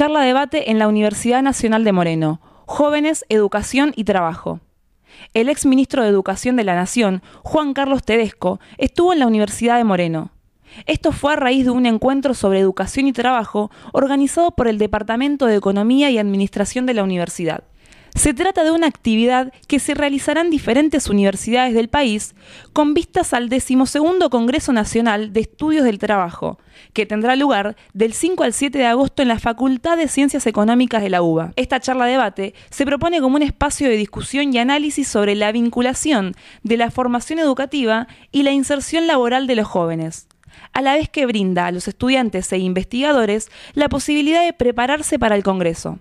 Charla debate en la Universidad Nacional de Moreno. Jóvenes, Educación y Trabajo. El ex ministro de Educación de la Nación, Juan Carlos Tedesco, estuvo en la Universidad de Moreno. Esto fue a raíz de un encuentro sobre educación y trabajo organizado por el Departamento de Economía y Administración de la Universidad. Se trata de una actividad que se realizará en diferentes universidades del país con vistas al decimosegundo Congreso Nacional de Estudios del Trabajo, que tendrá lugar del 5 al 7 de agosto en la Facultad de Ciencias Económicas de la UBA. Esta charla debate se propone como un espacio de discusión y análisis sobre la vinculación de la formación educativa y la inserción laboral de los jóvenes a la vez que brinda a los estudiantes e investigadores la posibilidad de prepararse para el Congreso.